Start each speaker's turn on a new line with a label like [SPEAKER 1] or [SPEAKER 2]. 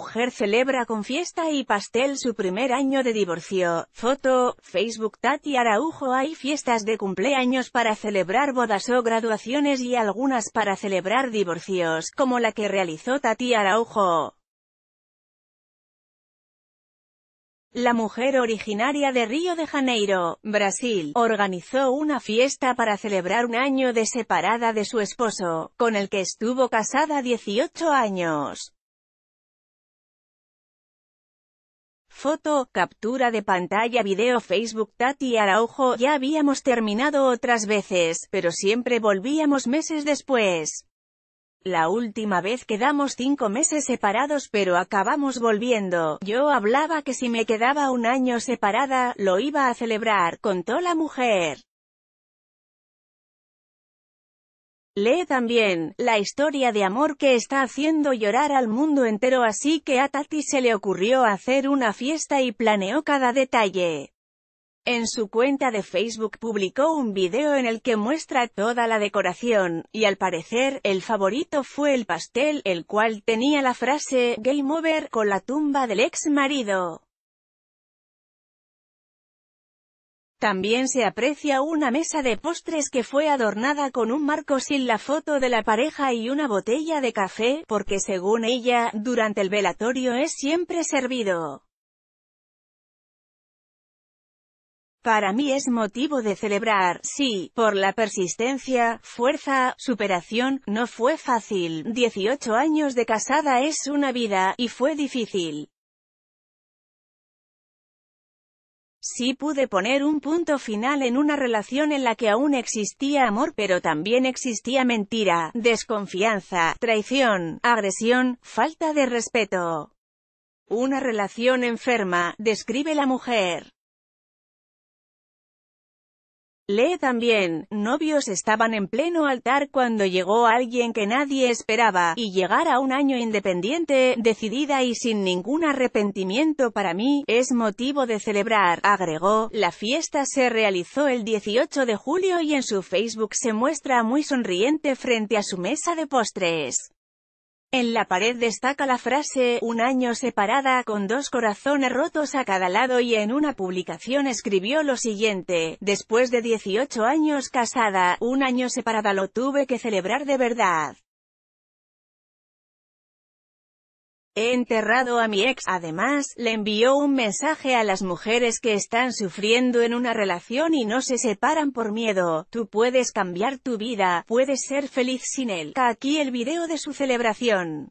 [SPEAKER 1] mujer celebra con fiesta y pastel su primer año de divorcio. Foto, Facebook Tati Araujo Hay fiestas de cumpleaños para celebrar bodas o graduaciones y algunas para celebrar divorcios, como la que realizó Tati Araujo. La mujer originaria de Río de Janeiro, Brasil, organizó una fiesta para celebrar un año de separada de su esposo, con el que estuvo casada 18 años. Foto, captura de pantalla Video Facebook Tati Araujo, ya habíamos terminado otras veces, pero siempre volvíamos meses después. La última vez quedamos cinco meses separados pero acabamos volviendo, yo hablaba que si me quedaba un año separada, lo iba a celebrar, contó la mujer. Lee también, la historia de amor que está haciendo llorar al mundo entero así que a Tati se le ocurrió hacer una fiesta y planeó cada detalle. En su cuenta de Facebook publicó un video en el que muestra toda la decoración, y al parecer, el favorito fue el pastel, el cual tenía la frase, Game Over, con la tumba del ex marido. También se aprecia una mesa de postres que fue adornada con un marco sin la foto de la pareja y una botella de café, porque según ella, durante el velatorio es siempre servido. Para mí es motivo de celebrar, sí, por la persistencia, fuerza, superación, no fue fácil, 18 años de casada es una vida, y fue difícil. Sí pude poner un punto final en una relación en la que aún existía amor pero también existía mentira, desconfianza, traición, agresión, falta de respeto. Una relación enferma, describe la mujer. Lee también, novios estaban en pleno altar cuando llegó alguien que nadie esperaba, y llegar a un año independiente, decidida y sin ningún arrepentimiento para mí, es motivo de celebrar, agregó. La fiesta se realizó el 18 de julio y en su Facebook se muestra muy sonriente frente a su mesa de postres. En la pared destaca la frase, un año separada con dos corazones rotos a cada lado y en una publicación escribió lo siguiente, después de 18 años casada, un año separada lo tuve que celebrar de verdad. He enterrado a mi ex. Además, le envió un mensaje a las mujeres que están sufriendo en una relación y no se separan por miedo. Tú puedes cambiar tu vida, puedes ser feliz sin él. Aquí el video de su celebración.